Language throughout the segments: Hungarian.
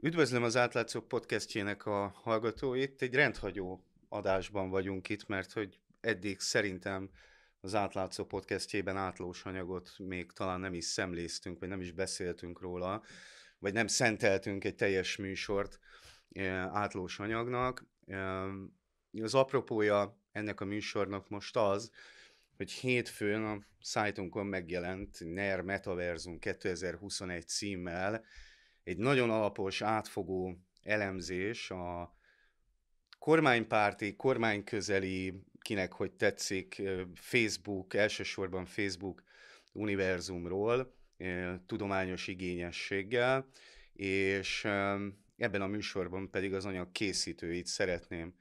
Üdvözlöm az Átlátszó podcastjének a hallgatóit. Egy rendhagyó adásban vagyunk itt, mert hogy eddig szerintem az Átlátszó podcastjében átlós anyagot még talán nem is szemléztünk, vagy nem is beszéltünk róla, vagy nem szenteltünk egy teljes műsort e, átlós anyagnak. E, az apropója ennek a műsornak most az, hogy hétfőn a szájtunkon megjelent NER Metaversum 2021 címmel egy nagyon alapos, átfogó elemzés a kormánypárti, kormányközeli, kinek hogy tetszik, Facebook, elsősorban Facebook univerzumról, tudományos igényességgel, és ebben a műsorban pedig az anyag készítőit szeretném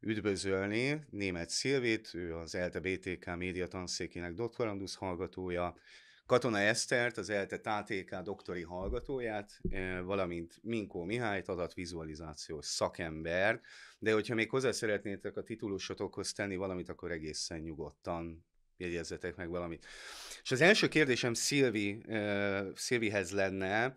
üdvözölni, német Szilvét, ő az ELTE BTK tanszékének doktorandusz hallgatója, Katona Esztert, az ELTE TTK doktori hallgatóját, eh, valamint Minkó Mihályt, adatvizualizációs szakember, de hogyha még hozzá szeretnétek a titulusotokhoz tenni valamit, akkor egészen nyugodtan jegyezzetek meg valamit. És az első kérdésem Szilvi, uh, Szilvihez lenne,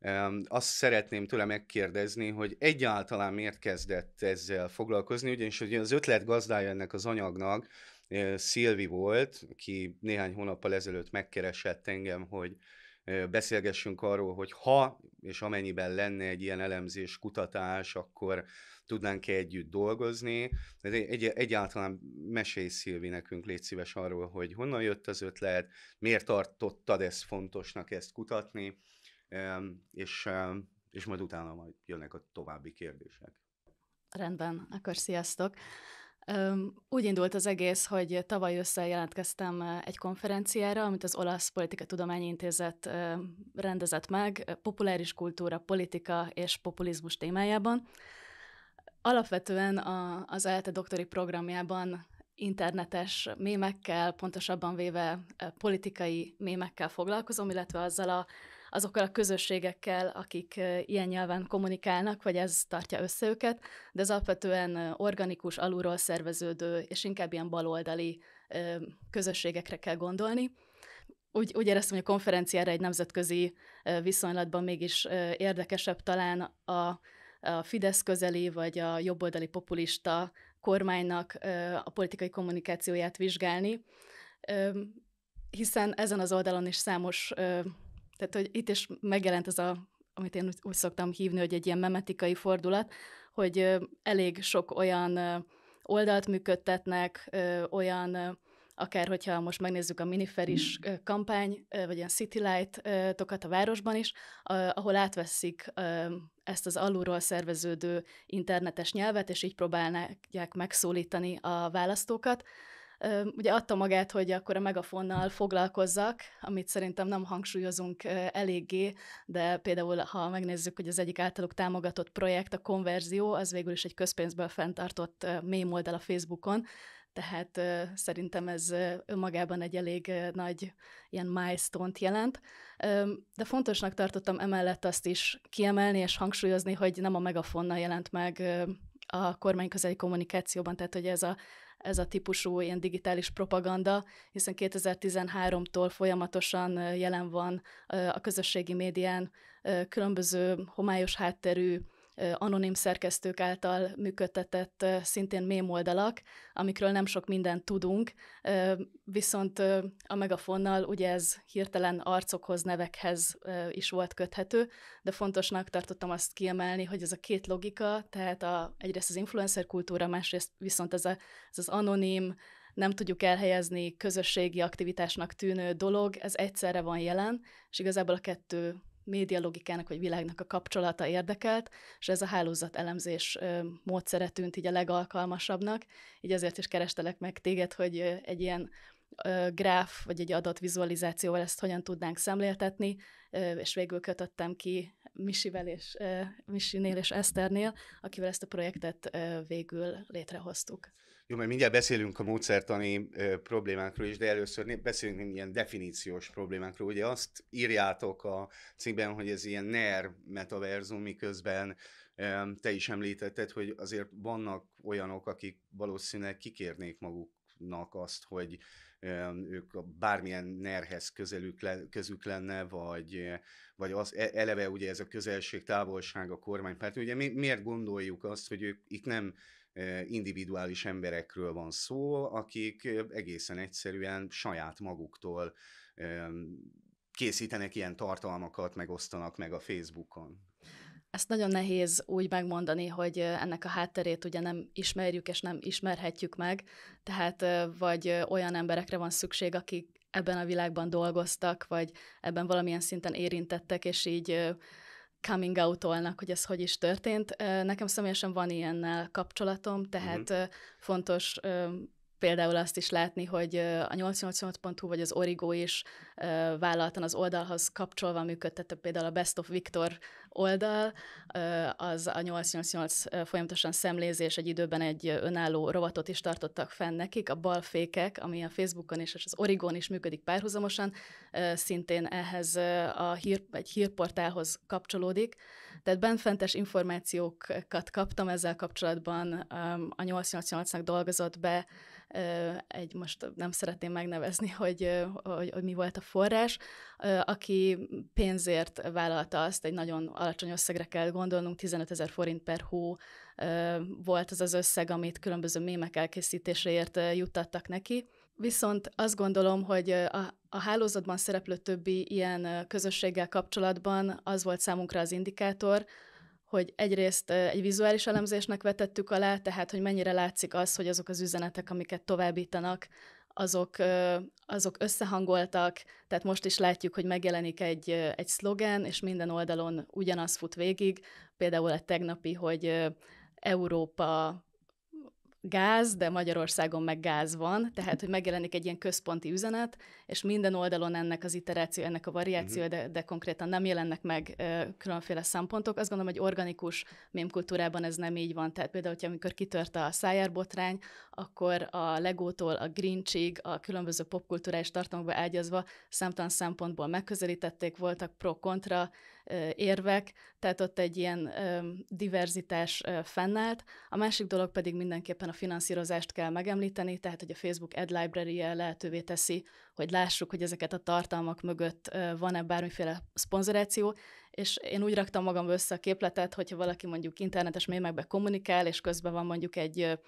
um, azt szeretném tőle megkérdezni, hogy egyáltalán miért kezdett ezzel foglalkozni, ugyanis hogy az ötlet gazdája ennek az anyagnak, Szilvi volt, aki néhány hónappal ezelőtt megkeresett engem, hogy beszélgessünk arról, hogy ha és amennyiben lenne egy ilyen elemzés, kutatás, akkor tudnánk-e együtt dolgozni. Egy, egyáltalán mesélj Szilvi nekünk, légy szíves arról, hogy honnan jött az ötlet, miért tartottad ezt fontosnak ezt kutatni, és, és majd utána majd jönnek a további kérdések. Rendben, akkor sziasztok! Úgy indult az egész, hogy tavaly össze jelentkeztem egy konferenciára, amit az Olasz Politika Tudományi Intézet rendezett meg, populáris kultúra, politika és populizmus témájában. Alapvetően a, az ELTE doktori programjában internetes mémekkel, pontosabban véve politikai mémekkel foglalkozom, illetve azzal a azokkal a közösségekkel, akik ilyen nyelven kommunikálnak, vagy ez tartja össze őket, de ez alapvetően organikus, alulról szerveződő, és inkább ilyen baloldali közösségekre kell gondolni úgy, úgy éreztem, hogy a konferenciára egy nemzetközi viszonylatban mégis érdekesebb talán a, a Fidesz közeli vagy a jobboldali populista kormánynak a politikai kommunikációját vizsgálni, hiszen ezen az oldalon is számos tehát, hogy itt is megjelent ez a, amit én úgy, szoktam hívni, hogy egy ilyen memetikai fordulat, hogy elég sok olyan oldalt működtetnek, olyan akár hogyha most megnézzük a miniferis mm. kampány, vagy ilyen city light tokat a városban is, ahol átveszik ezt az alulról szerveződő internetes nyelvet, és így próbálják megszólítani a választókat ugye adta magát, hogy akkor a megafonnal foglalkozzak, amit szerintem nem hangsúlyozunk eléggé, de például ha megnézzük, hogy az egyik általuk támogatott projekt, a konverzió, az végül is egy közpénzből fenntartott mém oldal a Facebookon, tehát szerintem ez önmagában egy elég nagy ilyen milestone-t jelent. De fontosnak tartottam emellett azt is kiemelni és hangsúlyozni, hogy nem a megafonnal jelent meg a kormányközeli kommunikációban, tehát hogy ez a ez a típusú ilyen digitális propaganda, hiszen 2013-tól folyamatosan jelen van a közösségi médián különböző homályos hátterű anonim szerkesztők által működtetett szintén oldalak, amikről nem sok mindent tudunk, viszont a megafonnal ugye ez hirtelen arcokhoz, nevekhez is volt köthető, de fontosnak tartottam azt kiemelni, hogy ez a két logika, tehát a, egyrészt az influencer kultúra, másrészt viszont ez, a, ez az anonim, nem tudjuk elhelyezni közösségi aktivitásnak tűnő dolog, ez egyszerre van jelen, és igazából a kettő médialogikának vagy világnak a kapcsolata érdekelt, és ez a hálózat elemzés módszere tűnt így a legalkalmasabbnak, így ezért is kerestelek meg téged, hogy egy ilyen gráf vagy egy vizualizációval ezt hogyan tudnánk szemléltetni, és végül kötöttem ki Misivel és Misinél és Eszternél, akivel ezt a projektet végül létrehoztuk. Jó, mert mindjárt beszélünk a módszertani ö, problémákról is, de először beszélünk ilyen definíciós problémákról. Ugye azt írjátok a cikkben, hogy ez ilyen NER metaverzum, miközben ö, te is említetted, hogy azért vannak olyanok, akik valószínűleg kikérnék maguknak azt, hogy ők bármilyen nerhez közelük le, közük lenne, vagy, vagy az e, eleve ugye ez a közelség, távolság a kormánypárt. Ugye mi, miért gondoljuk azt, hogy ők itt nem individuális emberekről van szó, akik egészen egyszerűen saját maguktól készítenek ilyen tartalmakat, megosztanak meg a Facebookon. Ezt nagyon nehéz úgy megmondani, hogy ennek a hátterét ugye nem ismerjük és nem ismerhetjük meg, tehát vagy olyan emberekre van szükség, akik ebben a világban dolgoztak, vagy ebben valamilyen szinten érintettek, és így coming out hogy ez hogy is történt. Nekem személyesen van ilyennel kapcsolatom, tehát uh-huh. fontos például azt is látni, hogy a 888.hu vagy az Origo is vállaltan az oldalhoz kapcsolva működtette például a Best of Victor oldal, az a 888 folyamatosan szemlézés egy időben egy önálló rovatot is tartottak fenn nekik, a balfékek, ami a Facebookon és az Origon is működik párhuzamosan, szintén ehhez a hír, egy hírportálhoz kapcsolódik, tehát benfentes információkat kaptam ezzel kapcsolatban, a 888-nak dolgozott be egy, most nem szeretném megnevezni, hogy, hogy, hogy mi volt a forrás, aki pénzért vállalta azt, egy nagyon alacsony összegre kell gondolnunk, 15 ezer forint per hó volt az az összeg, amit különböző mémek elkészítéséért juttattak neki, Viszont azt gondolom, hogy a, a hálózatban szereplő többi ilyen közösséggel kapcsolatban az volt számunkra az indikátor, hogy egyrészt egy vizuális elemzésnek vetettük alá, tehát hogy mennyire látszik az, hogy azok az üzenetek, amiket továbbítanak, azok, azok összehangoltak, tehát most is látjuk, hogy megjelenik egy, egy szlogen, és minden oldalon ugyanaz fut végig, például a tegnapi, hogy Európa gáz, de Magyarországon meg gáz van, tehát hogy megjelenik egy ilyen központi üzenet, és minden oldalon ennek az iteráció, ennek a variáció, uh-huh. de, de konkrétan nem jelennek meg ö, különféle szempontok. Azt gondolom, hogy organikus mémkultúrában ez nem így van. Tehát például, hogy amikor kitört a szájárbotrány, akkor a legótól a Grinchig, a különböző popkultúráis tartalmakba ágyazva számtalan szempontból megközelítették, voltak pro-kontra érvek, tehát ott egy ilyen diverzitás fennállt. A másik dolog pedig mindenképpen a finanszírozást kell megemlíteni, tehát hogy a Facebook Ad library -e lehetővé teszi, hogy lássuk, hogy ezeket a tartalmak mögött van-e bármiféle szponzoráció, és én úgy raktam magam össze a képletet, hogyha valaki mondjuk internetes mémekbe kommunikál, és közben van mondjuk egy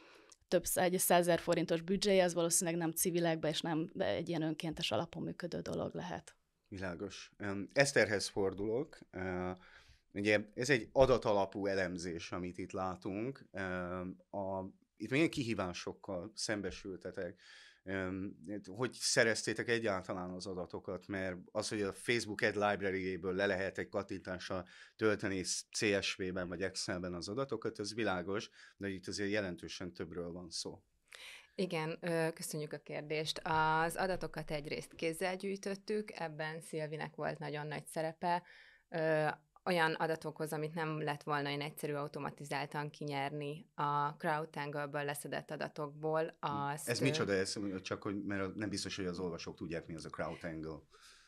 több egy százer forintos büdzséje, az valószínűleg nem civilekbe, és nem egy ilyen önkéntes alapon működő dolog lehet. Világos. Eszterhez fordulok. Ugye ez egy adatalapú elemzés, amit itt látunk. A, itt milyen kihívásokkal szembesültetek? Hogy szereztétek egyáltalán az adatokat? Mert az, hogy a Facebook Ad Library-ből le lehet egy kattintással tölteni CSV-ben vagy Excelben az adatokat, ez világos, de itt azért jelentősen többről van szó. Igen, köszönjük a kérdést. Az adatokat egyrészt kézzel gyűjtöttük, ebben Szilvinek volt nagyon nagy szerepe, olyan adatokhoz, amit nem lett volna én egyszerű automatizáltan kinyerni a crowdtangle-ből leszedett adatokból. Hm. Azt... Ez micsoda, ez csak hogy, mert nem biztos, hogy az olvasók tudják, mi az a crowdtangle.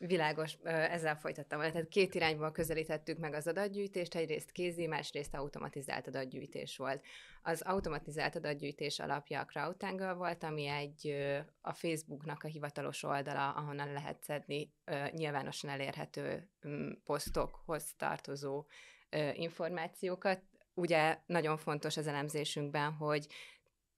Világos, ezzel folytattam Tehát két irányból közelítettük meg az adatgyűjtést, egyrészt kézi, másrészt automatizált adatgyűjtés volt. Az automatizált adatgyűjtés alapja a Crowdtangle volt, ami egy a Facebooknak a hivatalos oldala, ahonnan lehet szedni nyilvánosan elérhető mm, posztokhoz tartozó információkat. Ugye nagyon fontos az elemzésünkben, hogy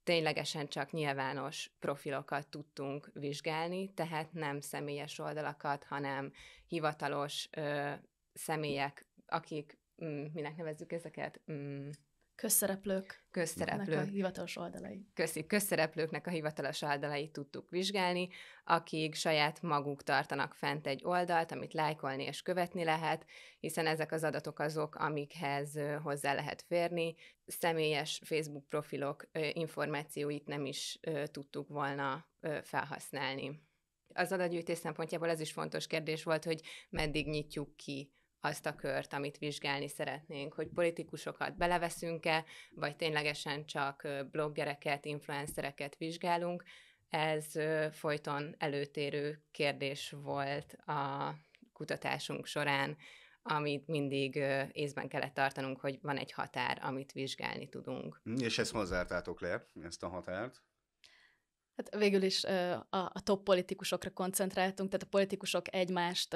ténylegesen csak nyilvános profilokat tudtunk vizsgálni, tehát nem személyes oldalakat, hanem hivatalos ö, személyek, akik, mm, minek nevezzük ezeket? Mm, közszereplők közszereplők. a hivatalos oldalai. Köszi, közszereplőknek a hivatalos oldalait tudtuk vizsgálni, akik saját maguk tartanak fent egy oldalt, amit lájkolni és követni lehet, hiszen ezek az adatok azok, amikhez hozzá lehet férni. Személyes Facebook profilok információit nem is tudtuk volna felhasználni. Az adatgyűjtés szempontjából ez is fontos kérdés volt, hogy meddig nyitjuk ki azt a kört, amit vizsgálni szeretnénk, hogy politikusokat beleveszünk-e, vagy ténylegesen csak bloggereket, influencereket vizsgálunk. Ez folyton előtérő kérdés volt a kutatásunk során, amit mindig észben kellett tartanunk, hogy van egy határ, amit vizsgálni tudunk. Mm, és ezt hozzártátok le, ezt a határt? Hát végül is a, a top politikusokra koncentráltunk, tehát a politikusok egymást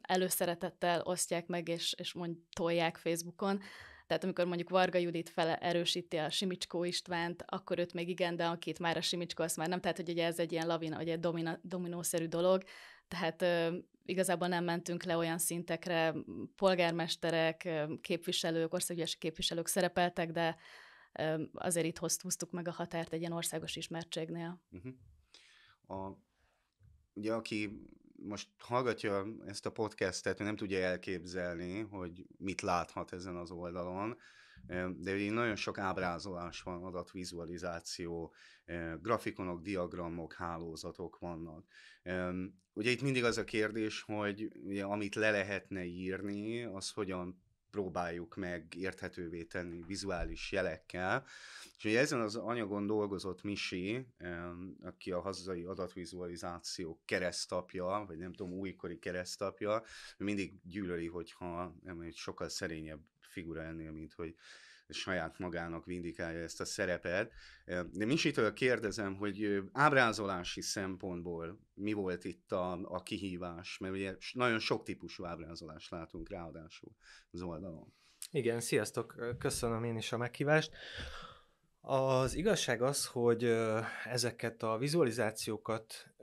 előszeretettel osztják meg, és, és mond, tolják Facebookon. Tehát amikor mondjuk Varga Judit fele erősíti a Simicskó Istvánt, akkor őt még igen, de akit már a Simicskó, azt már nem. Tehát, hogy ugye ez egy ilyen lavina, vagy egy domina, dominószerű dolog. Tehát igazából nem mentünk le olyan szintekre, polgármesterek, képviselők, országgyűlési képviselők szerepeltek, de azért itt hoztuk meg a határt egy ilyen országos ismertségnél. Uh-huh. A, ugye aki most hallgatja ezt a podcastet, nem tudja elképzelni, hogy mit láthat ezen az oldalon, de ugye nagyon sok ábrázolás van, adatvizualizáció, grafikonok, diagramok, hálózatok vannak. Ugye itt mindig az a kérdés, hogy ugye, amit le lehetne írni, az hogyan próbáljuk meg érthetővé tenni vizuális jelekkel. És ugye ezen az anyagon dolgozott Misi, aki a hazai adatvizualizáció keresztapja, vagy nem tudom, újkori keresztapja, mindig gyűlöli, hogyha nem, egy sokkal szerényebb figura ennél, mint hogy saját magának vindikálja ezt a szerepet. De Misitől kérdezem, hogy ábrázolási szempontból mi volt itt a, a kihívás, mert ugye nagyon sok típusú ábrázolást látunk ráadásul az oldalon. Igen, sziasztok, köszönöm én is a meghívást. Az igazság az, hogy ezeket a vizualizációkat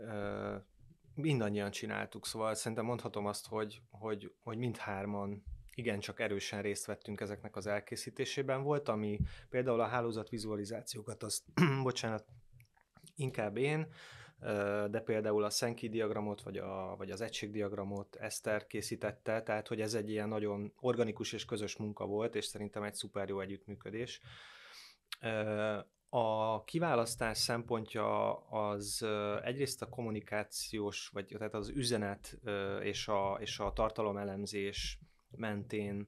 mindannyian csináltuk, szóval szerintem mondhatom azt, hogy, hogy, hogy mindhárman igencsak erősen részt vettünk ezeknek az elkészítésében. Volt, ami például a hálózat vizualizációkat, az bocsánat, inkább én, de például a Senki diagramot, vagy, a, vagy az egységdiagramot Eszter készítette, tehát hogy ez egy ilyen nagyon organikus és közös munka volt, és szerintem egy szuper jó együttműködés. A kiválasztás szempontja az egyrészt a kommunikációs, vagy tehát az üzenet és a, és a tartalomelemzés mentén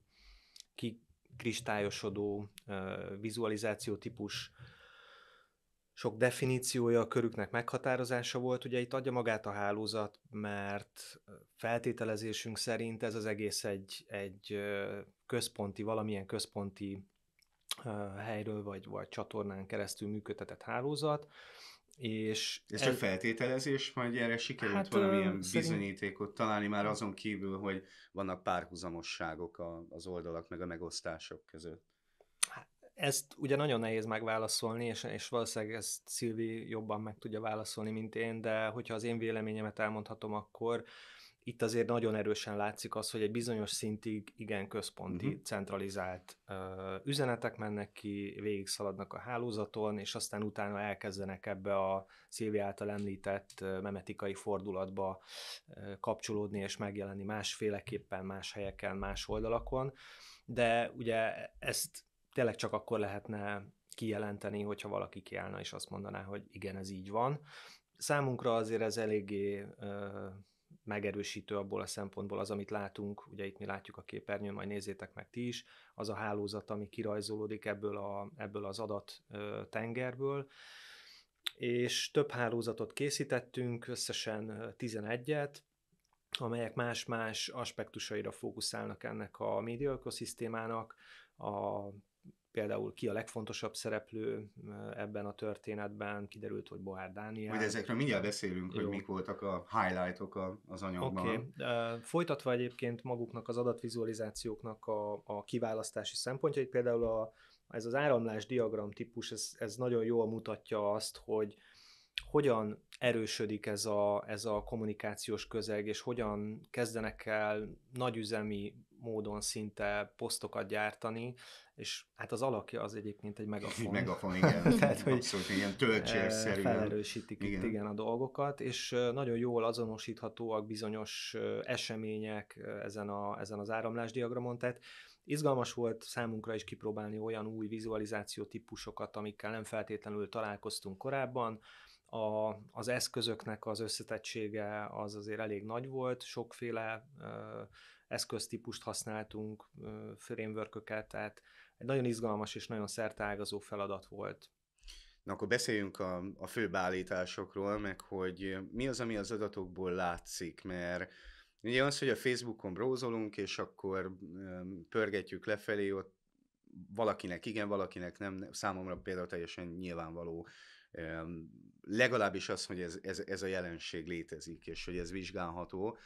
kikristályosodó vizualizáció típus sok definíciója a körüknek meghatározása volt, ugye itt adja magát a hálózat, mert feltételezésünk szerint ez az egész egy, egy központi, valamilyen központi helyről vagy, vagy csatornán keresztül működtetett hálózat, és ez csak feltételezés, majd erre sikerült hát, valamilyen szerint... bizonyítékot találni, már azon kívül, hogy vannak párhuzamosságok a, az oldalak meg a megosztások között. Hát, ezt ugye nagyon nehéz megválaszolni, és, és valószínűleg ezt Szilvi jobban meg tudja válaszolni, mint én, de hogyha az én véleményemet elmondhatom, akkor itt azért nagyon erősen látszik az, hogy egy bizonyos szintig igen központi, uh-huh. centralizált ö, üzenetek mennek ki, végigszaladnak a hálózaton, és aztán utána elkezdenek ebbe a Szilvi által említett memetikai fordulatba ö, kapcsolódni és megjelenni másféleképpen, más helyeken, más oldalakon. De ugye ezt tényleg csak akkor lehetne kijelenteni, hogyha valaki kiállna és azt mondaná, hogy igen, ez így van. Számunkra azért ez eléggé Ö, megerősítő abból a szempontból az, amit látunk, ugye itt mi látjuk a képernyőn, majd nézzétek meg ti is, az a hálózat, ami kirajzolódik ebből, a, ebből az adat tengerből és több hálózatot készítettünk, összesen 11-et, amelyek más-más aspektusaira fókuszálnak ennek a média ökoszisztémának, a például ki a legfontosabb szereplő ebben a történetben, kiderült, hogy Bohár Dániel. Majd ezekről mindjárt beszélünk, Jó. hogy mik voltak a highlightok -ok az anyagban. okay. folytatva egyébként maguknak az adatvizualizációknak a, a kiválasztási szempontjait, például a, ez az áramlás diagram típus, ez, ez nagyon jól mutatja azt, hogy hogyan erősödik ez a, ez a kommunikációs közeg, és hogyan kezdenek el nagyüzemi módon szinte posztokat gyártani, és hát az alakja az egyébként egy megafon. Megafon, igen. Tehát, hogy Abszolút, ilyen töltsérszerűen. Felerősítik igen. Eh, itt igen a dolgokat, és eh, nagyon jól azonosíthatóak bizonyos eh, események ezen, a, ezen az áramlásdiagramon, tehát Izgalmas volt számunkra is kipróbálni olyan új vizualizáció típusokat, amikkel nem feltétlenül találkoztunk korábban. A, az eszközöknek az összetettsége az azért elég nagy volt, sokféle ö, eszköztípust használtunk, frameworköket, tehát egy nagyon izgalmas és nagyon szertágazó feladat volt. Na akkor beszéljünk a, a fő állításokról, meg hogy mi az, ami az adatokból látszik, mert ugye az, hogy a Facebookon brózolunk, és akkor pörgetjük lefelé, ott valakinek igen, valakinek nem, számomra például teljesen nyilvánvaló legalábbis az, hogy ez, ez, ez a jelenség létezik, és hogy ez vizsgálható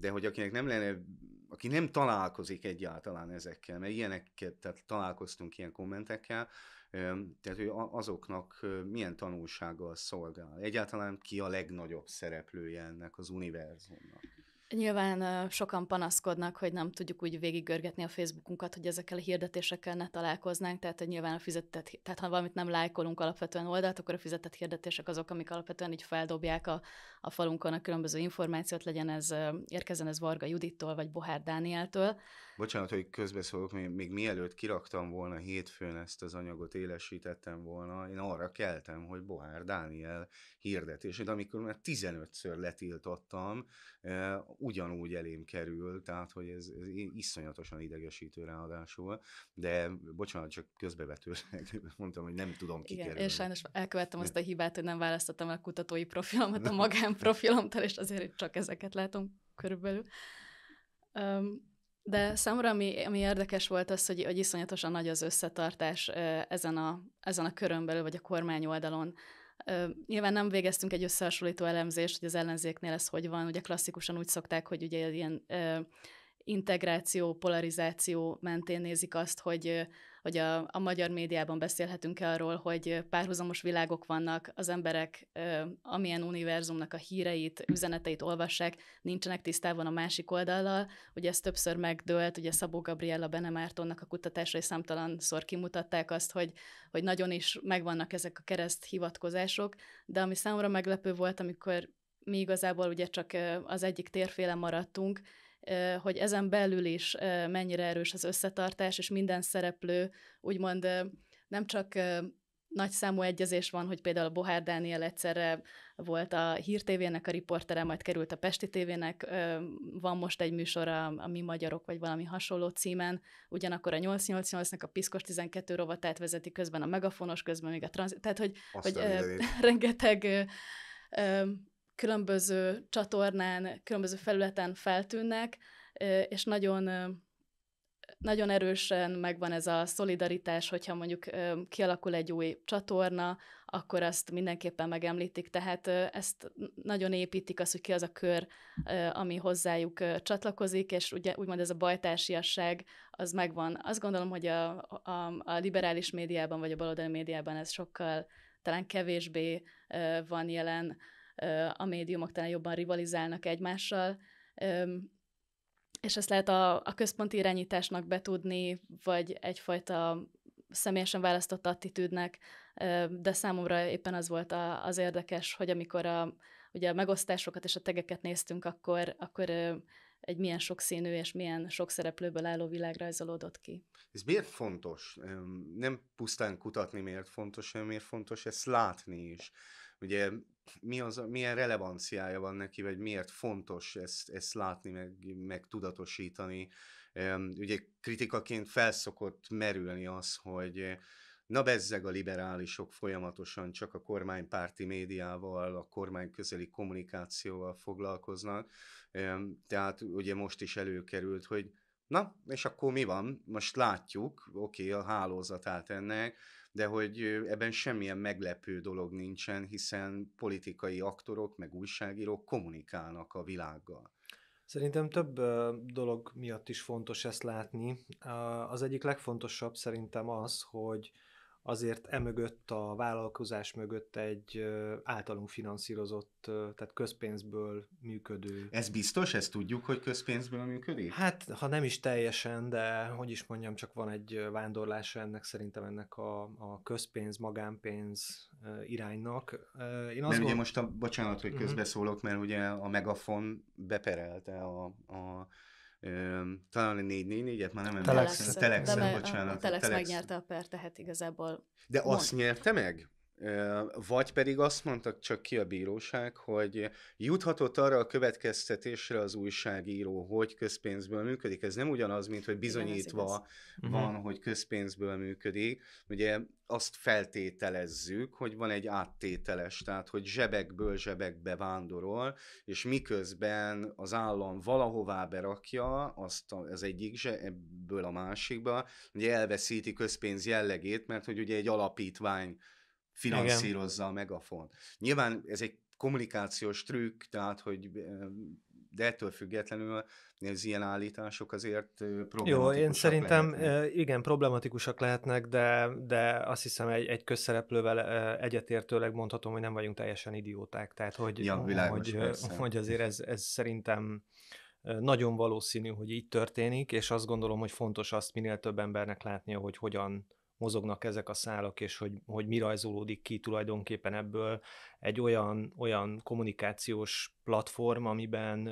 de hogy akinek nem lenne, aki nem találkozik egyáltalán ezekkel, mert ilyeneket, tehát találkoztunk ilyen kommentekkel, tehát hogy azoknak milyen tanulsággal szolgál. Egyáltalán ki a legnagyobb szereplője ennek az univerzumnak. Nyilván sokan panaszkodnak, hogy nem tudjuk úgy végiggörgetni a Facebookunkat, hogy ezekkel a hirdetésekkel ne találkoznánk, tehát hogy nyilván a fizetett, tehát ha valamit nem lájkolunk alapvetően oldalt, akkor a fizetett hirdetések azok, amik alapvetően így feldobják a, a falunkon a különböző információt, legyen ez, érkezzen ez Varga Judittól, vagy Bohár Dánieltől. Bocsánat, hogy közbeszólok, még, még mielőtt kiraktam volna hétfőn ezt az anyagot, élesítettem volna, én arra keltem, hogy Bohár Dániel hirdetését, amikor már 15-ször letiltottam, ugyanúgy elém kerül, tehát hogy ez, ez iszonyatosan idegesítő ráadásul, de bocsánat, csak közbevetőleg mondtam, hogy nem tudom kikerülni. Igen, én sajnos elkövettem azt a hibát, hogy nem választottam el a kutatói profilomat a magán Instagram profilomtól, és azért csak ezeket látom körülbelül. Um, de számomra ami, ami érdekes volt az, hogy, hogy iszonyatosan nagy az összetartás ezen a, ezen a körön belül, vagy a kormány oldalon. Nyilván nem végeztünk egy összehasonlító elemzést, hogy az ellenzéknél ez hogy van. Ugye klasszikusan úgy szokták, hogy ugye ilyen integráció, polarizáció mentén nézik azt, hogy, hogy a, a magyar médiában beszélhetünk-e arról, hogy párhuzamos világok vannak, az emberek amilyen univerzumnak a híreit, üzeneteit olvassák, nincsenek tisztában a másik oldallal. Ugye ez többször megdőlt, ugye Szabó Gabriella Benemártonnak a kutatásai számtalanszor kimutatták azt, hogy, hogy nagyon is megvannak ezek a kereszt hivatkozások, de ami számomra meglepő volt, amikor mi igazából ugye csak az egyik térfélen maradtunk, hogy ezen belül is mennyire erős az összetartás, és minden szereplő úgymond nem csak nagy számú egyezés van, hogy például a Bohár Dániel egyszerre volt a Hír TV-nek a riportere, majd került a Pesti TV-nek, van most egy műsor a, a Mi Magyarok, vagy valami hasonló címen, ugyanakkor a 888-nak a Piszkos 12 rovatát vezeti közben, a Megafonos közben, még a transz... Tehát, hogy, hogy rengeteg különböző csatornán, különböző felületen feltűnnek, és nagyon nagyon erősen megvan ez a szolidaritás, hogyha mondjuk kialakul egy új csatorna, akkor azt mindenképpen megemlítik, tehát ezt nagyon építik az, hogy ki az a kör, ami hozzájuk csatlakozik, és ugye úgymond ez a bajtársiasság, az megvan. Azt gondolom, hogy a, a, a liberális médiában vagy a baloldali médiában ez sokkal talán kevésbé van jelen, a médiumok talán jobban rivalizálnak egymással, és ezt lehet a, a központi irányításnak betudni, vagy egyfajta személyesen választott attitűdnek, de számomra éppen az volt a, az érdekes, hogy amikor a, ugye a megosztásokat és a tegeket néztünk, akkor, akkor egy milyen sokszínű és milyen sok szereplőből álló világ rajzolódott ki. Ez miért fontos? Nem pusztán kutatni miért fontos, hanem miért fontos ezt látni is ugye mi az, milyen relevanciája van neki, vagy miért fontos ezt, ezt látni, meg, meg tudatosítani. Ugye kritikaként felszokott merülni az, hogy na bezzeg a liberálisok folyamatosan csak a kormánypárti médiával, a kormány közeli kommunikációval foglalkoznak. Tehát ugye most is előkerült, hogy na, és akkor mi van? Most látjuk, oké, okay, a hálózatát ennek, de hogy ebben semmilyen meglepő dolog nincsen, hiszen politikai aktorok meg újságírók kommunikálnak a világgal. Szerintem több dolog miatt is fontos ezt látni. Az egyik legfontosabb szerintem az, hogy azért emögött a vállalkozás mögött egy általunk finanszírozott, tehát közpénzből működő. Ez biztos? Ezt tudjuk, hogy közpénzből működik? Hát, ha nem is teljesen, de hogy is mondjam, csak van egy vándorlása ennek szerintem ennek a, a közpénz, magánpénz iránynak. Én azt mert gond... ugye most, a, bocsánat, hogy mhm. közbeszólok, mert ugye a Megafon beperelte a, a talán a 444-et már nem emlékszem. Telex, telex, telex, bocsánat. A telex, telex megnyerte a per, tehát igazából... De mond. azt nyerte meg? Vagy pedig azt mondtak csak ki a bíróság, hogy juthatott arra a következtetésre az újságíró, hogy közpénzből működik. Ez nem ugyanaz, mint hogy bizonyítva van, mhm. hogy közpénzből működik. Ugye azt feltételezzük, hogy van egy áttételes, tehát hogy zsebekből zsebekbe vándorol, és miközben az állam valahová berakja azt az egyik zsebből a másikba, ugye elveszíti közpénz jellegét, mert hogy ugye egy alapítvány finanszírozza Igen. a megafon. Nyilván ez egy kommunikációs trükk, tehát hogy de ettől függetlenül az ilyen állítások azért problematikusak Jó, én szerintem lehetnek. igen, problematikusak lehetnek, de, de azt hiszem egy, egy közszereplővel egyetértőleg mondhatom, hogy nem vagyunk teljesen idióták, tehát hogy, ja, világos, hogy, hogy azért ez, ez szerintem nagyon valószínű, hogy így történik, és azt gondolom, hogy fontos azt minél több embernek látnia, hogy hogyan mozognak ezek a szálak, és hogy, hogy mi rajzolódik ki tulajdonképpen ebből egy olyan, olyan kommunikációs platform, amiben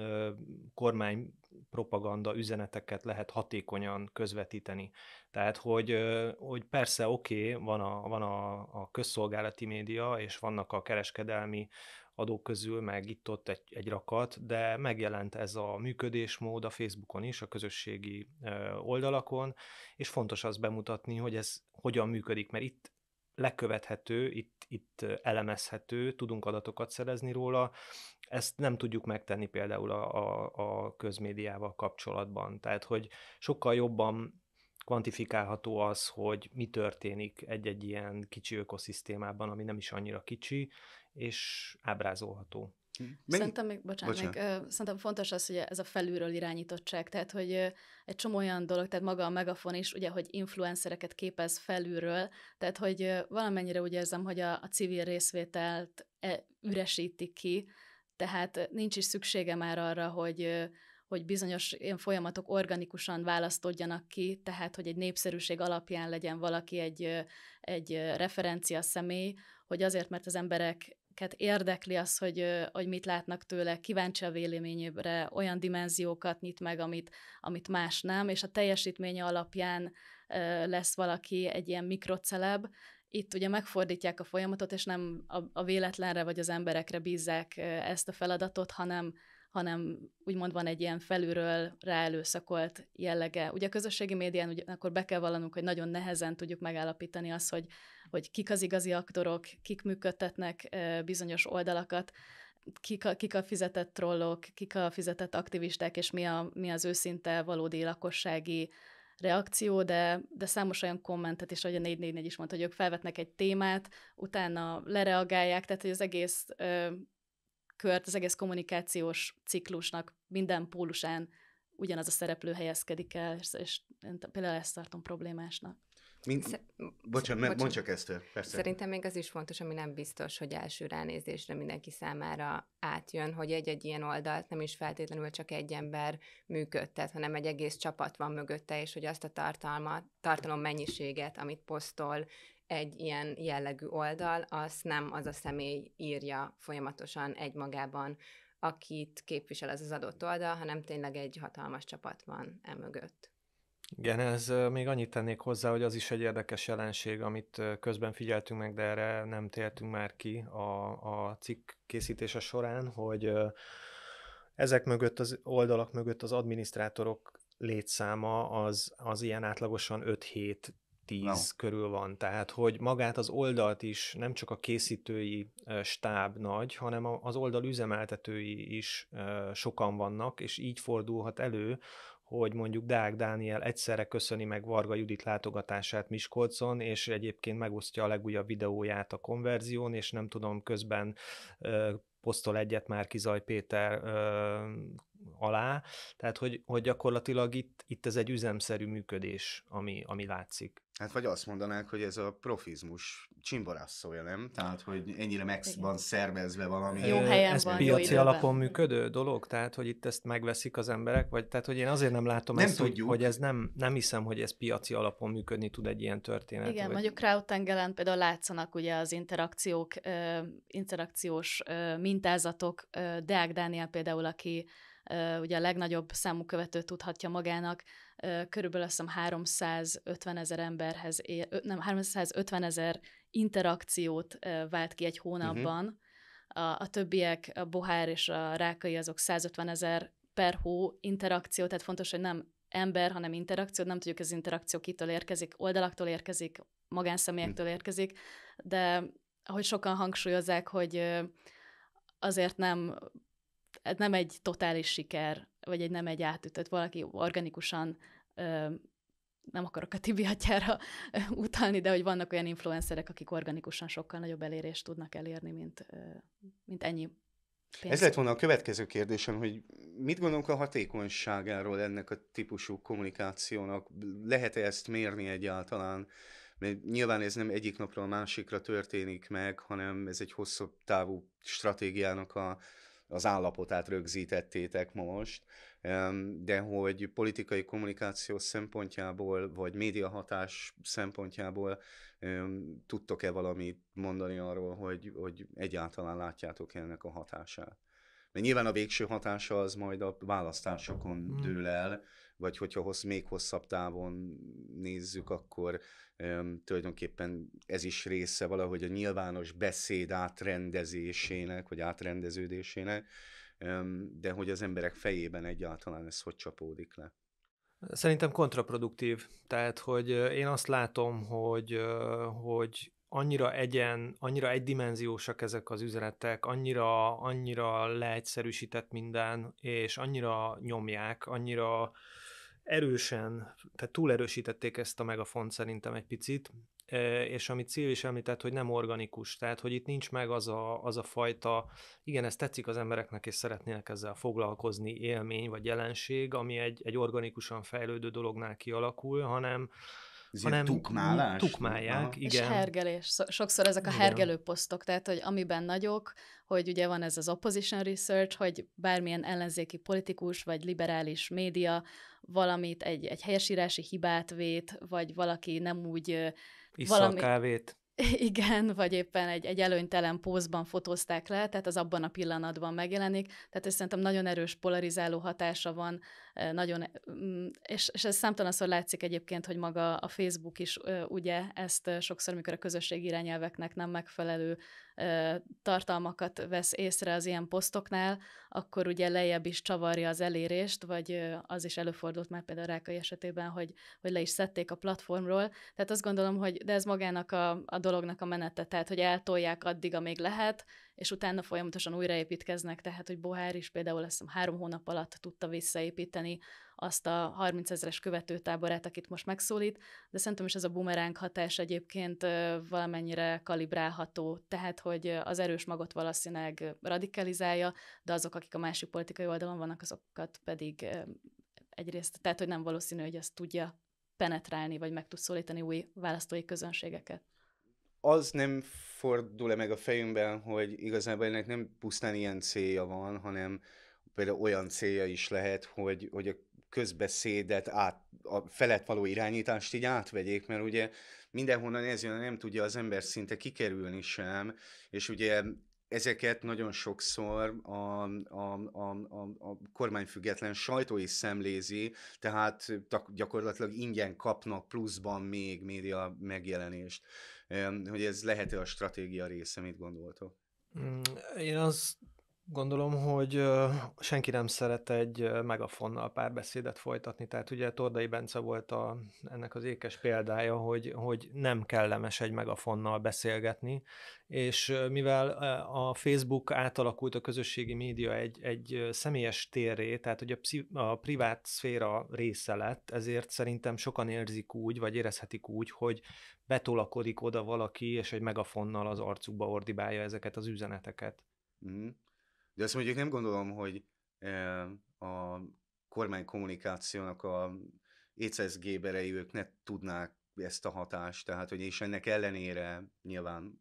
kormány propaganda üzeneteket lehet hatékonyan közvetíteni. Tehát, hogy, hogy persze oké, okay, van, a, van a, a közszolgálati média, és vannak a kereskedelmi adók közül, meg itt-ott egy, egy rakat, de megjelent ez a működésmód a Facebookon is, a közösségi oldalakon, és fontos az bemutatni, hogy ez hogyan működik, mert itt lekövethető, itt, itt elemezhető, tudunk adatokat szerezni róla, ezt nem tudjuk megtenni például a, a, a közmédiával kapcsolatban. Tehát, hogy sokkal jobban kvantifikálható az, hogy mi történik egy-egy ilyen kicsi ökoszisztémában, ami nem is annyira kicsi, és ábrázolható. Szerintem még, bocsánat, bocsánat. Még, szerintem fontos az, hogy ez a felülről irányítottság, tehát hogy egy csomó olyan dolog, tehát maga a megafon is, ugye, hogy influencereket képez felülről, tehát hogy valamennyire úgy érzem, hogy a, a civil részvételt e, üresítik ki, tehát nincs is szüksége már arra, hogy hogy bizonyos ilyen folyamatok organikusan választódjanak ki, tehát hogy egy népszerűség alapján legyen valaki egy, egy referencia személy, hogy azért, mert az emberek érdekli az, hogy, hogy mit látnak tőle, kíváncsi a véleményébre, olyan dimenziókat nyit meg, amit, amit más nem, és a teljesítménye alapján lesz valaki egy ilyen mikroceleb, itt ugye megfordítják a folyamatot, és nem a, a véletlenre vagy az emberekre bízzák ezt a feladatot, hanem hanem úgymond van egy ilyen felülről ráelőszakolt jellege. Ugye a közösségi médián ugye, akkor be kell vallanunk, hogy nagyon nehezen tudjuk megállapítani azt, hogy, hogy kik az igazi aktorok, kik működtetnek bizonyos oldalakat, kik a, kik a fizetett trollok, kik a fizetett aktivisták, és mi, a, mi az őszinte valódi lakossági reakció, de, de számos olyan kommentet is, hogy a 444 is mondta, hogy ők felvetnek egy témát, utána lereagálják, tehát hogy az egész ö, kört, az egész kommunikációs ciklusnak minden pólusán ugyanaz a szereplő helyezkedik el, és én például ezt tartom problémásnak. Mint, Sze- bocsánat, bocsánat, mondd csak ezt. Persze. Szerintem még az is fontos, ami nem biztos, hogy első ránézésre mindenki számára átjön, hogy egy-egy ilyen oldalt nem is feltétlenül csak egy ember működtet, hanem egy egész csapat van mögötte, és hogy azt a tartalma, tartalom mennyiséget, amit posztol egy ilyen jellegű oldal, azt nem az a személy írja folyamatosan egymagában, akit képvisel az az adott oldal, hanem tényleg egy hatalmas csapat van emögött. Igen, ez még annyit tennék hozzá, hogy az is egy érdekes jelenség, amit közben figyeltünk meg, de erre nem tértünk már ki a, a cikk készítése során, hogy ezek mögött, az oldalak mögött az adminisztrátorok létszáma az, az ilyen átlagosan 5-7 10 no. körül van. Tehát, hogy magát az oldalt is nem csak a készítői stáb nagy, hanem az oldal üzemeltetői is sokan vannak, és így fordulhat elő, hogy mondjuk Deák Dániel egyszerre köszöni meg Varga Judit látogatását Miskolcon, és egyébként megosztja a legújabb videóját a konverzión, és nem tudom, közben ö, posztol egyet már Kizaj Péter ö, alá, tehát hogy, hogy gyakorlatilag itt, itt ez egy üzemszerű működés, ami, ami látszik. Hát vagy azt mondanák, hogy ez a profizmus csimborászója, nem? Tehát, hogy ennyire meg van szervezve valami. Jó helyen ez van, piaci jó alapon működő dolog? Tehát, hogy itt ezt megveszik az emberek? Vagy tehát, hogy én azért nem látom nem ezt, tudjuk. Hogy, ez nem, nem hiszem, hogy ez piaci alapon működni tud egy ilyen történet. Igen, vagy... mondjuk Krautengelen például látszanak ugye az interakciók, interakciós mintázatok. Deák Dániel például, aki ugye a legnagyobb számú követőt tudhatja magának, körülbelül azt hiszem 350 ezer emberhez, ér, nem, 350 ezer interakciót vált ki egy hónapban, uh-huh. A, a többiek, a Bohár és a Rákai, azok 150 ezer per hó interakció, tehát fontos, hogy nem ember, hanem interakció, nem tudjuk, ez interakció kitől érkezik, oldalaktól érkezik, magánszemélyektől hm. érkezik, de ahogy sokan hangsúlyozzák, hogy azért nem ez hát nem egy totális siker, vagy egy nem egy átütött, valaki organikusan nem akarok a Tibi atyára utalni, de hogy vannak olyan influencerek, akik organikusan sokkal nagyobb elérést tudnak elérni, mint, mint ennyi pénz. Ez lett volna a következő kérdésem, hogy mit gondolunk a hatékonyságáról ennek a típusú kommunikációnak? Lehet-e ezt mérni egyáltalán? Mert nyilván ez nem egyik napra a másikra történik meg, hanem ez egy hosszabb távú stratégiának a, az állapotát rögzítettétek most, de hogy politikai kommunikáció szempontjából, vagy médiahatás szempontjából tudtok-e valamit mondani arról, hogy, hogy egyáltalán látjátok ennek a hatását? De nyilván a végső hatása az majd a választásokon mm. dől el, vagy hogyha hossz, még hosszabb távon nézzük, akkor öm, tulajdonképpen ez is része valahogy a nyilvános beszéd átrendezésének, vagy átrendeződésének, öm, de hogy az emberek fejében egyáltalán ez hogy csapódik le. Szerintem kontraproduktív. Tehát, hogy én azt látom, hogy, hogy annyira egyen, annyira egydimenziósak ezek az üzenetek, annyira, annyira leegyszerűsített minden, és annyira nyomják, annyira erősen, tehát túlerősítették ezt a megafont szerintem egy picit, e, és amit Szilvi is említett, hogy nem organikus, tehát hogy itt nincs meg az a, az a fajta, igen, ez tetszik az embereknek, és szeretnének ezzel foglalkozni élmény vagy jelenség, ami egy, egy organikusan fejlődő dolognál kialakul, hanem, ez hanem tukmálás? Tukmálják, Aha. igen. És hergelés. Sokszor ezek a hergelő posztok, tehát hogy amiben nagyok, hogy ugye van ez az opposition research, hogy bármilyen ellenzéki politikus vagy liberális média valamit, egy, egy helyesírási hibát vét, vagy valaki nem úgy... Issza valami... a kávét. igen, vagy éppen egy, egy előnytelen pózban fotózták le, tehát az abban a pillanatban megjelenik. Tehát ez szerintem nagyon erős polarizáló hatása van, nagyon, mm, és, és ez számtalanszor látszik egyébként, hogy maga a Facebook is ugye ezt sokszor, amikor a közösségi irányelveknek nem megfelelő tartalmakat vesz észre az ilyen posztoknál, akkor ugye lejjebb is csavarja az elérést, vagy az is előfordult már például Rákai esetében, hogy, hogy le is szedték a platformról. Tehát azt gondolom, hogy de ez magának a, a dolognak a menete, tehát hogy eltolják addig, amíg lehet, és utána folyamatosan újraépítkeznek, tehát hogy Bohár is például azt hiszem három hónap alatt tudta visszaépíteni azt a 30 ezeres követőtáborát, akit most megszólít, de szerintem is ez a bumeránk hatás egyébként valamennyire kalibrálható, tehát hogy az erős magot valószínűleg radikalizálja, de azok, akik a másik politikai oldalon vannak, azokat pedig egyrészt, tehát hogy nem valószínű, hogy ezt tudja penetrálni, vagy meg tud szólítani új választói közönségeket az nem fordul-e meg a fejünkben, hogy igazából ennek nem pusztán ilyen célja van, hanem például olyan célja is lehet, hogy, hogy a közbeszédet, át, a felett való irányítást így átvegyék, mert ugye mindenhonnan ez jön, nem tudja az ember szinte kikerülni sem, és ugye ezeket nagyon sokszor a, a, a, a, a kormányfüggetlen sajtó is szemlézi, tehát gyakorlatilag ingyen kapnak pluszban még média megjelenést. Hogy ez lehet-e a stratégia része, mit gondoltok? Mm, én azt Gondolom, hogy senki nem szeret egy megafonnal párbeszédet folytatni, tehát ugye Tordai Bence volt a, ennek az ékes példája, hogy, hogy nem kellemes egy megafonnal beszélgetni, és mivel a Facebook átalakult a közösségi média egy, egy személyes térré, tehát hogy a, pszi, a privát szféra része lett, ezért szerintem sokan érzik úgy, vagy érezhetik úgy, hogy betolakodik oda valaki, és egy megafonnal az arcukba ordibálja ezeket az üzeneteket. Mm. De azt mondjuk nem gondolom, hogy eh, a kormány kommunikációnak a ECS géberei, ők ne tudnák ezt a hatást, tehát hogy és ennek ellenére nyilván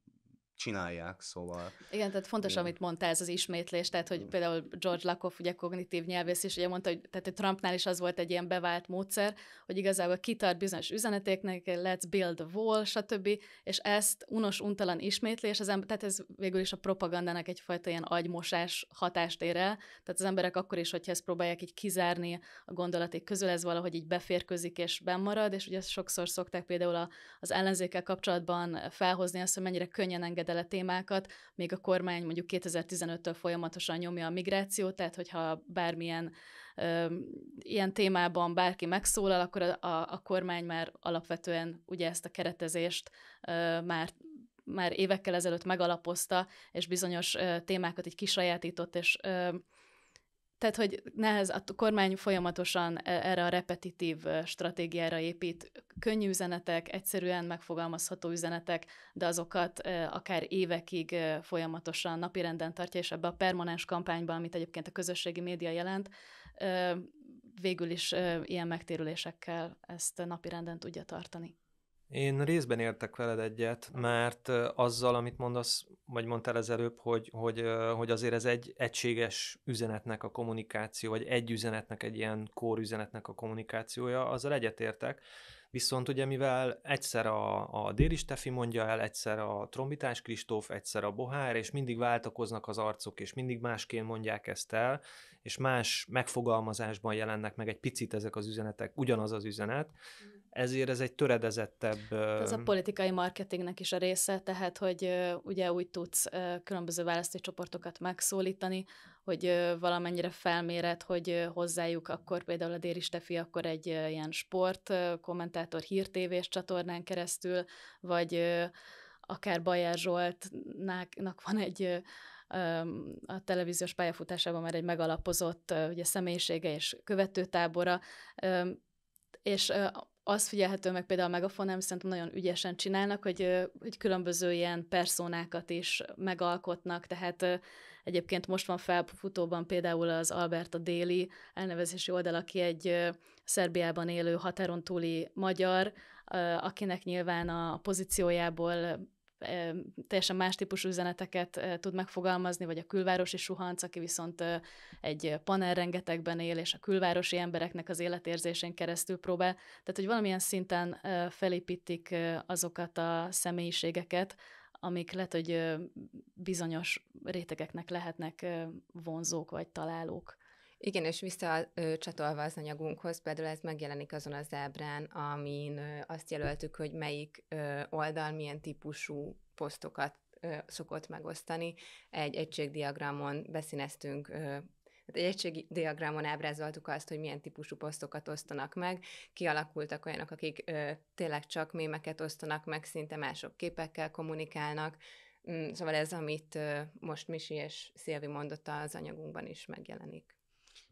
csinálják, szóval. Igen, tehát fontos, igen. amit mondta ez az ismétlés, tehát hogy mm. például George Lakoff, ugye kognitív nyelvész is ugye mondta, hogy, tehát, hogy Trumpnál is az volt egy ilyen bevált módszer, hogy igazából kitart bizonyos üzenetéknek, let's build a wall, stb., és ezt unos, untalan ismétlés, az ember, tehát ez végül is a propagandának egyfajta ilyen agymosás hatást ér el, tehát az emberek akkor is, hogyha ezt próbálják így kizárni a gondolaték közül, ez valahogy így beférkőzik és bemarad, és ugye sokszor szokták például az ellenzékkel kapcsolatban felhozni azt, hogy mennyire könnyen enged jövedele témákat, még a kormány mondjuk 2015-től folyamatosan nyomja a migrációt, tehát hogyha bármilyen ö, ilyen témában bárki megszólal, akkor a, a, a kormány már alapvetően ugye ezt a keretezést ö, már már évekkel ezelőtt megalapozta, és bizonyos ö, témákat így kisajátított, és ö, tehát, hogy nehez, a kormány folyamatosan e, erre a repetitív stratégiára épít könnyű üzenetek, egyszerűen megfogalmazható üzenetek, de azokat akár évekig folyamatosan napirenden tartja, és ebbe a permanens kampányba, amit egyébként a közösségi média jelent, végül is ilyen megtérülésekkel ezt napirenden tudja tartani. Én részben értek veled egyet, mert azzal, amit mondasz, vagy mondtál az előbb, hogy, hogy, hogy azért ez egy egységes üzenetnek a kommunikáció, vagy egy üzenetnek, egy ilyen kór üzenetnek a kommunikációja, azzal egyetértek. Viszont ugye mivel egyszer a, a Déli Stefi mondja el, egyszer a Trombitás Kristóf, egyszer a Bohár, és mindig váltakoznak az arcok, és mindig másként mondják ezt el, és más megfogalmazásban jelennek meg egy picit ezek az üzenetek, ugyanaz az üzenet, mm ezért ez egy töredezettebb... Hát ez a politikai marketingnek is a része, tehát, hogy ugye úgy tudsz különböző csoportokat megszólítani, hogy valamennyire felméred, hogy hozzájuk akkor például a Déri Stefi akkor egy ilyen sport kommentátor hírtévés csatornán keresztül, vagy akár Bajár Zsoltnak van egy a televíziós pályafutásában már egy megalapozott ugye, személyisége és követőtábora, és az figyelhető meg például a Megafonem, szerintem nagyon ügyesen csinálnak, hogy, hogy különböző ilyen personákat is megalkotnak, tehát egyébként most van felfutóban például az Alberta Déli elnevezési oldal, aki egy Szerbiában élő határon túli magyar, akinek nyilván a pozíciójából teljesen más típusú üzeneteket tud megfogalmazni, vagy a külvárosi suhanc, aki viszont egy panel rengetegben él, és a külvárosi embereknek az életérzésén keresztül próbál. Tehát, hogy valamilyen szinten felépítik azokat a személyiségeket, amik lehet, hogy bizonyos rétegeknek lehetnek vonzók vagy találók. Igen, és visszacsatolva az anyagunkhoz, például ez megjelenik azon az ábrán, amin azt jelöltük, hogy melyik oldal milyen típusú posztokat szokott megosztani. Egy egységdiagramon beszíneztünk tehát egy egységdiagramon ábrázoltuk azt, hogy milyen típusú posztokat osztanak meg. Kialakultak olyanok, akik tényleg csak mémeket osztanak meg, szinte mások képekkel kommunikálnak. Mm, szóval ez, amit most Misi és Szilvi mondotta, az anyagunkban is megjelenik.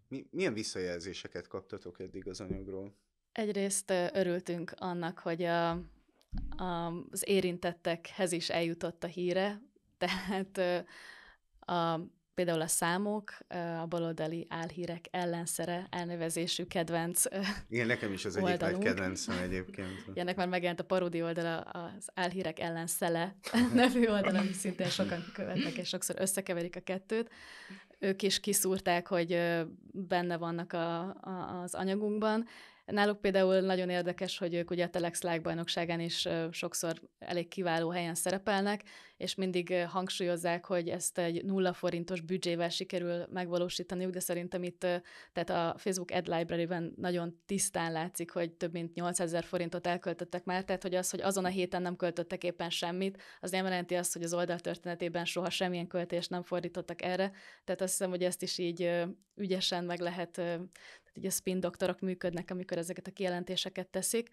Mi, milyen visszajelzéseket kaptatok eddig az anyagról? Egyrészt örültünk annak, hogy a, a, az érintettekhez is eljutott a híre, tehát a, például a számok, a baloldali álhírek ellenszere elnevezésű kedvenc Igen, nekem is az oldalunk. egyik nagy kedvencem egyébként. Ennek már megjelent a paródi oldala, az álhírek ellenszele nevű oldala, ami szintén sokan követnek, és sokszor összekeverik a kettőt ők is kiszúrták, hogy benne vannak a, a, az anyagunkban, Náluk például nagyon érdekes, hogy ők ugye a Telex Live bajnokságán is sokszor elég kiváló helyen szerepelnek, és mindig hangsúlyozzák, hogy ezt egy nulla forintos büdzsével sikerül megvalósítaniuk, de szerintem itt tehát a Facebook Ad Library-ben nagyon tisztán látszik, hogy több mint 800 ezer forintot elköltöttek már, tehát hogy az, hogy azon a héten nem költöttek éppen semmit, az nem jelenti azt, hogy az oldal történetében soha semmilyen költést nem fordítottak erre, tehát azt hiszem, hogy ezt is így ügyesen meg lehet így a spin doktorok működnek, amikor ezeket a kijelentéseket teszik.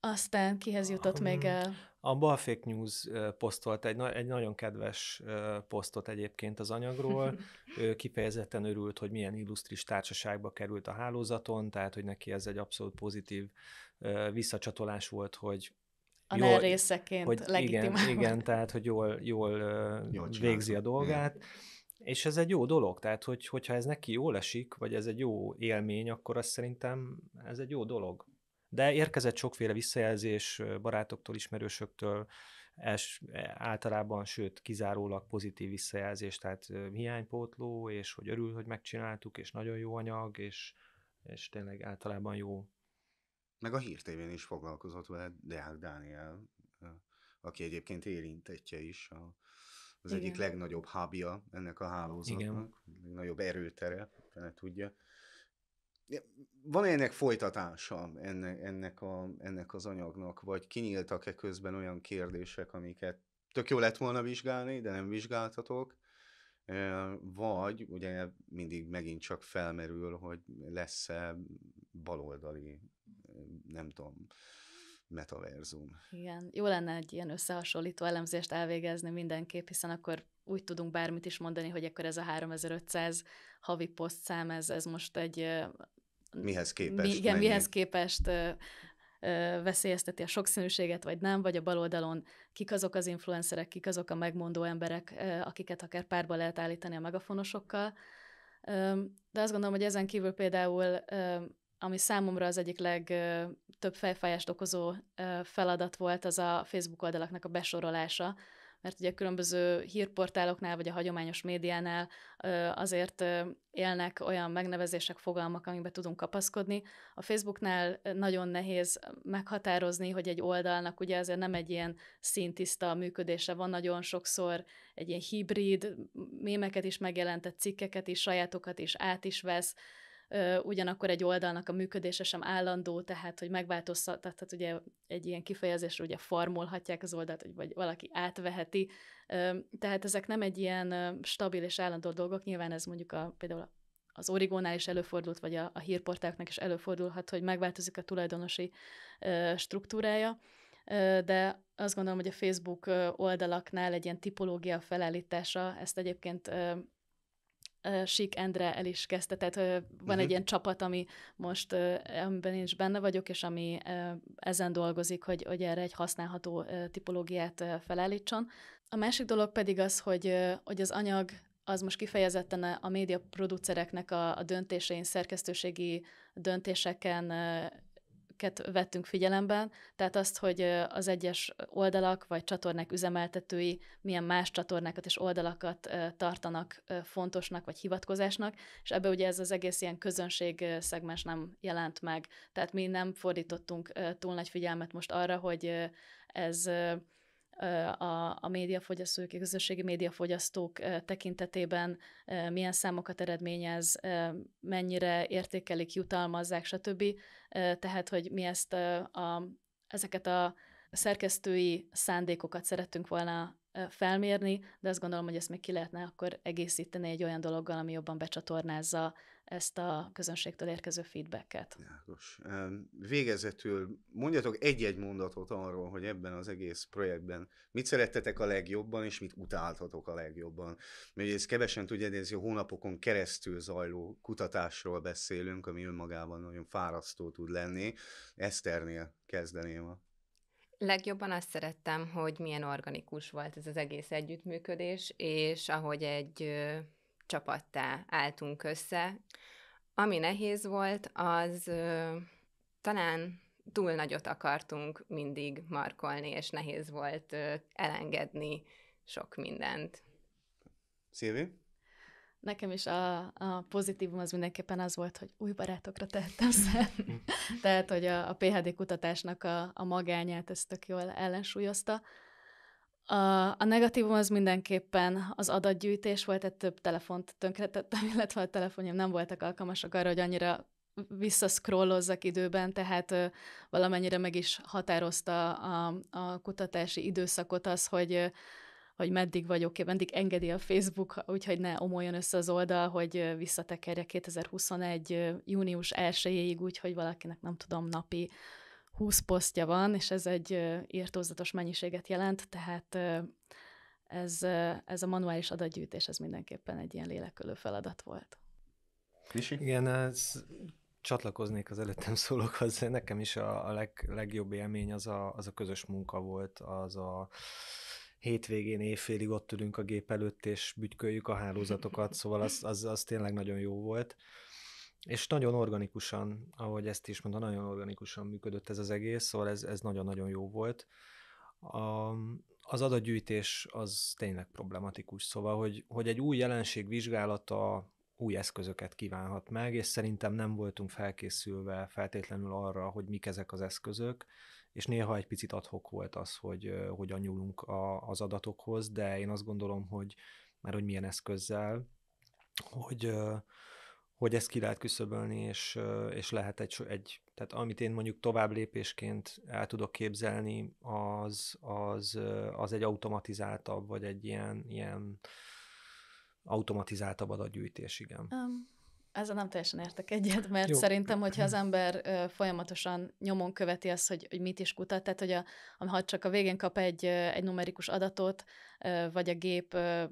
Aztán kihez ah, jutott mm. a, még el? A Balfake News posztolt egy, egy nagyon kedves posztot egyébként az anyagról. ő kifejezetten örült, hogy milyen illusztris társaságba került a hálózaton, tehát hogy neki ez egy abszolút pozitív visszacsatolás volt, hogy a jól, részeként hogy igen, igen, tehát hogy jól, jól, jól végzi a dolgát. Igen. És ez egy jó dolog, tehát hogy, hogyha ez neki jól esik, vagy ez egy jó élmény, akkor azt szerintem ez egy jó dolog. De érkezett sokféle visszajelzés barátoktól, ismerősöktől, és e, általában, sőt, kizárólag pozitív visszajelzés, tehát hiánypótló, és hogy örül, hogy megcsináltuk, és nagyon jó anyag, és, és tényleg általában jó. Meg a hírtévén is foglalkozott vele Deák Dániel, aki egyébként érintettje is a az Igen. egyik legnagyobb hábja ennek a hálózatnak, Igen. legnagyobb erőtere, ne tudja. Van -e ennek folytatása ennek, ennek, a, ennek az anyagnak, vagy kinyíltak-e közben olyan kérdések, amiket tök jó lett volna vizsgálni, de nem vizsgáltatok, vagy ugye mindig megint csak felmerül, hogy lesz-e baloldali, nem tudom, metaverzum. Igen, jó lenne egy ilyen összehasonlító elemzést elvégezni mindenképp, hiszen akkor úgy tudunk bármit is mondani, hogy akkor ez a 3500 havi posztszám, ez, ez most egy... Mihez képest? Mi, igen, mennyi? mihez képest veszélyezteti a sokszínűséget, vagy nem, vagy a baloldalon kik azok az influencerek, kik azok a megmondó emberek, akiket akár párba lehet állítani a megafonosokkal. De azt gondolom, hogy ezen kívül például ami számomra az egyik legtöbb fejfájást okozó feladat volt, az a Facebook oldalaknak a besorolása, mert ugye különböző hírportáloknál vagy a hagyományos médiánál azért élnek olyan megnevezések, fogalmak, amikbe tudunk kapaszkodni. A Facebooknál nagyon nehéz meghatározni, hogy egy oldalnak ugye azért nem egy ilyen szintiszta működése van, nagyon sokszor egy ilyen hibrid, mémeket is megjelentett cikkeket is, sajátokat is át is vesz, ugyanakkor egy oldalnak a működése sem állandó, tehát hogy megváltoztat, tehát hát ugye egy ilyen kifejezésre ugye farmolhatják az oldalt, vagy valaki átveheti, tehát ezek nem egy ilyen stabil és állandó dolgok, nyilván ez mondjuk a, például az Origónál is előfordult, vagy a, a hírportáknak is előfordulhat, hogy megváltozik a tulajdonosi struktúrája, de azt gondolom, hogy a Facebook oldalaknál egy ilyen tipológia felállítása, ezt egyébként uh, Sik Endre el is kezdte, tehát uh, van uh-huh. egy mhm. ilyen csapat, ami most, uh, amiben én is benne vagyok, és ami uh, ezen dolgozik, hogy, hogy erre egy használható uh, tipológiát uh, felállítson. A másik dolog pedig az, hogy, uh, hogy az anyag az most kifejezetten a média producereknek a, a döntésein, szerkesztőségi döntéseken amiket vettünk figyelemben, tehát azt, hogy az egyes oldalak vagy csatornák üzemeltetői milyen más csatornákat és oldalakat tartanak fontosnak vagy hivatkozásnak, és ebbe ugye ez az egész ilyen közönség szegmens nem jelent meg. Tehát mi nem fordítottunk túl nagy figyelmet most arra, hogy ez a, a médiafogyasztók, a közösségi médiafogyasztók tekintetében milyen számokat eredményez, mennyire értékelik, jutalmazzák, stb. Tehát, hogy mi ezt a, ezeket a szerkesztői szándékokat szerettünk volna felmérni, de azt gondolom, hogy ezt még ki lehetne akkor egészíteni egy olyan dologgal, ami jobban becsatornázza ezt a közönségtől érkező feedbacket. Jákos. Végezetül mondjatok egy-egy mondatot arról, hogy ebben az egész projektben mit szerettetek a legjobban, és mit utáltatok a legjobban. Mert ez kevesen tudja, hogy ez jó hónapokon keresztül zajló kutatásról beszélünk, ami önmagában nagyon fárasztó tud lenni. Eszternél kezdeném a Legjobban azt szerettem, hogy milyen organikus volt ez az egész együttműködés, és ahogy egy csapattá álltunk össze, ami nehéz volt, az ö, talán túl nagyot akartunk mindig markolni, és nehéz volt ö, elengedni sok mindent. Szilvi? Nekem is a, a pozitívum az mindenképpen az volt, hogy új barátokra tettem szem, Tehát, hogy a, a PHD kutatásnak a, a magányát ezt tök jól ellensúlyozta. A, a negatívum az mindenképpen az adatgyűjtés volt, tehát több telefont tönkretettem, illetve a telefonjaim nem voltak alkalmasak arra, hogy annyira visszaszkrollozzak időben, tehát ö, valamennyire meg is határozta a, a kutatási időszakot az, hogy ö, hogy meddig vagyok, meddig engedi a Facebook, úgyhogy ne omoljon össze az oldal, hogy visszatekerje 2021. június 1-ig, úgyhogy valakinek nem tudom, napi 20 posztja van, és ez egy írtózatos mennyiséget jelent, tehát ez, ez a manuális adatgyűjtés, ez mindenképpen egy ilyen lélekölő feladat volt. Kisi? Igen, ez, csatlakoznék az előttem szólókhoz. Nekem is a, a leg, legjobb élmény az a, az a közös munka volt, az a hétvégén évfélig ott ülünk a gép előtt, és bütyköljük a hálózatokat, szóval az, az, az tényleg nagyon jó volt és nagyon organikusan, ahogy ezt is mondta, nagyon organikusan működött ez az egész, szóval ez, ez nagyon-nagyon jó volt. A, az adatgyűjtés az tényleg problematikus, szóval, hogy, hogy egy új jelenség vizsgálata új eszközöket kívánhat meg, és szerintem nem voltunk felkészülve feltétlenül arra, hogy mik ezek az eszközök, és néha egy picit adhok volt az, hogy hogyan nyúlunk a, az adatokhoz, de én azt gondolom, hogy már hogy milyen eszközzel, hogy, hogy ezt ki lehet küszöbölni, és, és lehet egy, egy, tehát amit én mondjuk tovább lépésként el tudok képzelni, az, az, az egy automatizáltabb, vagy egy ilyen, ilyen automatizáltabb adatgyűjtés, igen. Um. Ezzel nem teljesen értek egyet, mert Jó. szerintem, hogyha az ember ö, folyamatosan nyomon követi azt, hogy, hogy mit is kutat, tehát hogy a, ha csak a végén kap egy, egy numerikus adatot, ö, vagy a gép ö,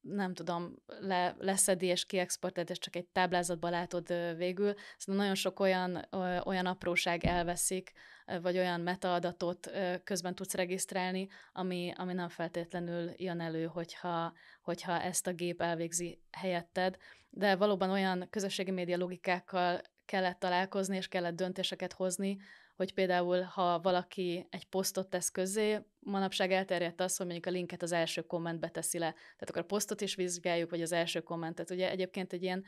nem tudom, le, leszedi és kiexportálod, és csak egy táblázatban látod végül. Szóval nagyon sok olyan, olyan apróság elveszik, vagy olyan metaadatot közben tudsz regisztrálni, ami, ami nem feltétlenül jön elő, hogyha, hogyha ezt a gép elvégzi helyetted. De valóban olyan közösségi média logikákkal kellett találkozni, és kellett döntéseket hozni, hogy például, ha valaki egy posztot tesz közé, manapság elterjedt az, hogy mondjuk a linket az első kommentbe teszi le. Tehát akkor a posztot is vizsgáljuk, vagy az első kommentet. Ugye egyébként egy ilyen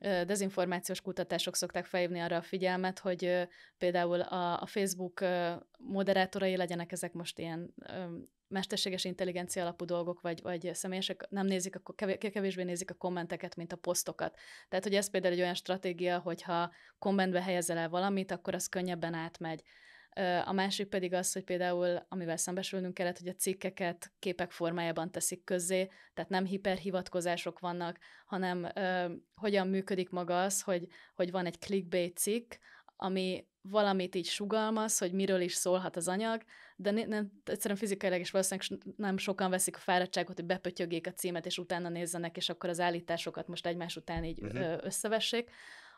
dezinformációs kutatások szokták felhívni arra a figyelmet, hogy például a, a Facebook moderátorai legyenek ezek most ilyen mesterséges intelligencia alapú dolgok, vagy, vagy személyesek nem nézik, a, kevésbé nézik a kommenteket, mint a posztokat. Tehát, hogy ez például egy olyan stratégia, hogyha kommentbe helyezel el valamit, akkor az könnyebben átmegy. A másik pedig az, hogy például, amivel szembesülnünk kellett, hogy a cikkeket képek formájában teszik közzé, tehát nem hiperhivatkozások vannak, hanem ö, hogyan működik maga az, hogy, hogy van egy clickbait cikk, ami valamit így sugalmaz, hogy miről is szólhat az anyag, de nem, egyszerűen fizikailag is valószínűleg nem sokan veszik a fáradtságot, hogy bepötyögjék a címet, és utána nézzenek, és akkor az állításokat most egymás után így uh-huh. összevessék,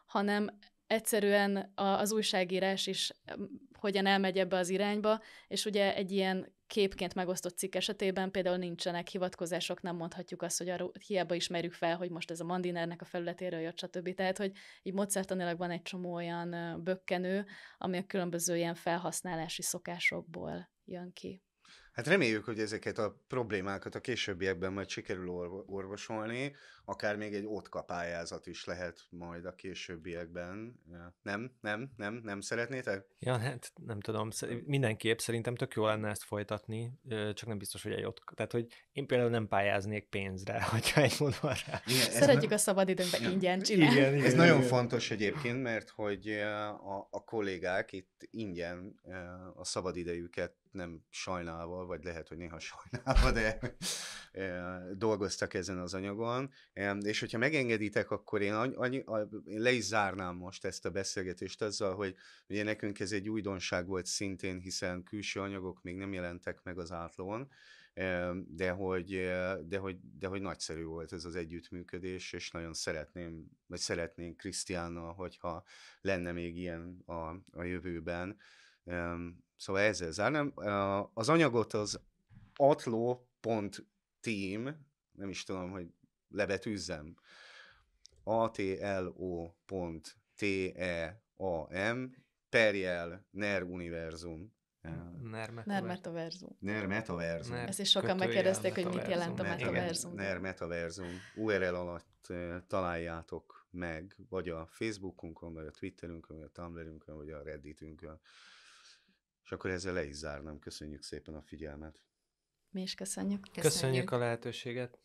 hanem egyszerűen az újságírás is um, hogyan elmegy ebbe az irányba, és ugye egy ilyen képként megosztott cikk esetében például nincsenek hivatkozások, nem mondhatjuk azt, hogy arra hiába ismerjük fel, hogy most ez a mandinernek a felületéről jött, stb. Tehát, hogy így módszertanilag van egy csomó olyan bökkenő, ami a különböző ilyen felhasználási szokásokból jön ki. Hát reméljük, hogy ezeket a problémákat a későbbiekben majd sikerül orvosolni, akár még egy otka pályázat is lehet majd a későbbiekben. Nem? Nem? Nem? Nem szeretnétek? Ja, hát nem tudom. Mindenképp szerintem tök jó lenne ezt folytatni, csak nem biztos, hogy egy otka. Tehát, hogy én például nem pályáznék pénzre, hogyha egy modorra. Igen, Szeretjük nem... a szabadidőnkbe ja. ingyen csinálni. Igen, igen, ez igen, nagyon igen. fontos egyébként, mert hogy a, a kollégák itt ingyen a szabadidejüket nem sajnálva, vagy lehet, hogy néha sajnálva, de dolgoztak ezen az anyagon, és hogyha megengeditek, akkor én, annyi, én le is zárnám most ezt a beszélgetést azzal, hogy ugye nekünk ez egy újdonság volt szintén, hiszen külső anyagok még nem jelentek meg az átlón, de hogy, eh, de, hogy, de hogy nagyszerű volt ez az együttműködés, és nagyon szeretném, vagy szeretnénk Krisztiánnal, hogyha lenne még ilyen a, a jövőben. Szóval ezzel zárnám. Az anyagot az atló.team, nem is tudom, hogy lebetűzzem. E m perjel NER univerzum. NER metaverzum. NER metaverzum. Ezt is sokan megkérdezték, hogy mit jelent a metaverzum. NER URL alatt eh, találjátok meg, vagy a Facebookunkon, vagy a Twitterünkön, vagy a Tumblrünkön, vagy a Redditünkön. És akkor ezzel le is zárnám. Köszönjük szépen a figyelmet. Mi is köszönjük. Köszönjük, köszönjük a lehetőséget.